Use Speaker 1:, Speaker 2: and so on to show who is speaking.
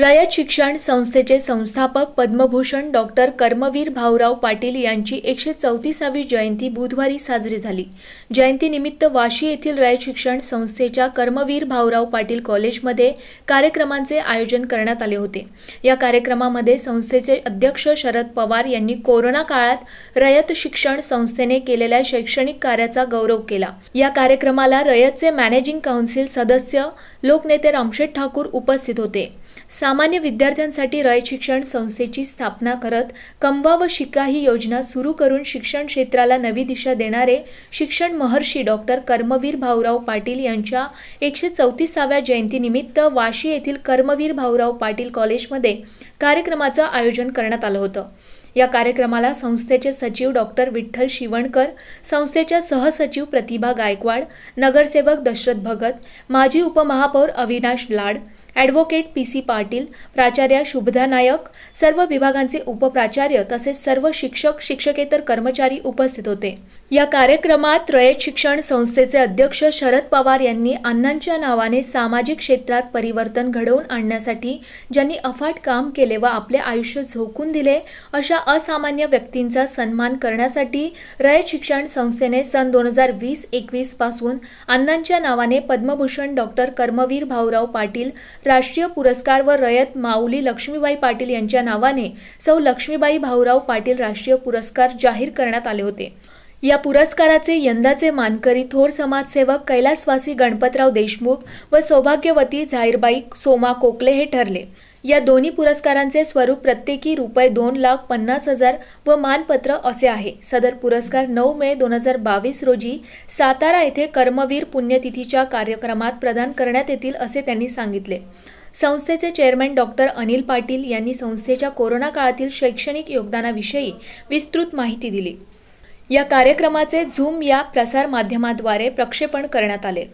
Speaker 1: रयत शिक्षण संस्थेचे संस्थापक पद्मभूषण डॉक्टर कर्मवीर भाऊराव पाटील यांची एकशे चौतीसावी जयंती बुधवारी साजरी झाली जयंतीनिमित्त वाशी येथील रयत शिक्षण संस्थेच्या कर्मवीर भाऊराव पाटील कॉलेजमध्ये कार्यक्रमांचे आयोजन करण्यात आले होते या कार्यक्रमामध्ये संस्थेचे अध्यक्ष शरद पवार यांनी कोरोना काळात रयत शिक्षण संस्थेने केलेल्या शैक्षणिक कार्याचा गौरव केला या कार्यक्रमाला रयतचे मॅनेजिंग काउन्सिल सदस्य लोकनेते रामशेठ ठाकूर उपस्थित होते सामान्य विद्यार्थ्यांसाठी रय शिक्षण संस्थेची स्थापना करत कंबा व शिका ही योजना सुरू करून शिक्षण क्षेत्राला नवी दिशा देणारे शिक्षण महर्षी डॉक्टर कर्मवीर भाऊराव पाटील यांच्या एकशे चौतीसाव्या जयंतीनिमित्त वाशी येथील कर्मवीर भाऊराव पाटील कॉलेजमध्ये कार्यक्रमाचं आयोजन करण्यात आलं होतं या कार्यक्रमाला संस्थेचे सचिव डॉक्टर विठ्ठल शिवणकर संस्थेच्या सहसचिव प्रतिभा गायकवाड नगरसेवक दशरथ भगत माजी उपमहापौर Avinash Lad advocate P C Patil प्राचार्य शुभदा नायक सर्व विभागांचे उपप्राचार्य तसेच सर्व शिक्षक शिक्षकेतर कर्मचारी उपस्थित होते या कार्यक्रमात रयत शिक्षण संस्थेचे अध्यक्ष शरद पवार यांनी अण्णांच्या नावाने सामाजिक क्षेत्रात परिवर्तन घडवून आणण्यासाठी ज्यांनी अफाट काम केले व आपले आयुष्य झोकून दिले अशा असामान्य व्यक्तींचा सन्मान करण्यासाठी रयत शिक्षण संस्थेने सन दोन हजार वीस एकवीस पासून अण्णांच्या नावाने पद्मभूषण डॉक्टर कर्मवीर भाऊराव पाटील राष्ट्रीय पुरस्कार व रयत माऊली लक्ष्मीबाई पाटील यांच्या नावाने सौ लक्ष्मीबाई भाऊराव पाटील राष्ट्रीय पुरस्कार जाहीर करण्यात आले होते या पुरस्काराचे यंदाचे मानकरी थोर समाजसेवक कैलासवासी गणपतराव देशमुख व सौभाग्यवती झाहीरबाई सोमा कोकले हे ठरले या दोन्ही पुरस्कारांचे स्वरूप प्रत्येकी रुपये दोन लाख पन्नास हजार व मानपत्र असे आहे सदर पुरस्कार नऊ मे दोन हजार बावीस रोजी सातारा येथे कर्मवीर पुण्यतिथीच्या कार्यक्रमात प्रदान करण्यात येतील असे त्यांनी सांगितले संस्थेचे चेअरमॅन डॉक्टर अनिल पाटील यांनी संस्थेच्या कोरोना काळातील शैक्षणिक योगदानाविषयी विस्तृत माहिती दिली या कार्यक्रमाचे झूम या प्रसारमाध्यमाद्वारे प्रक्षेपण करण्यात आले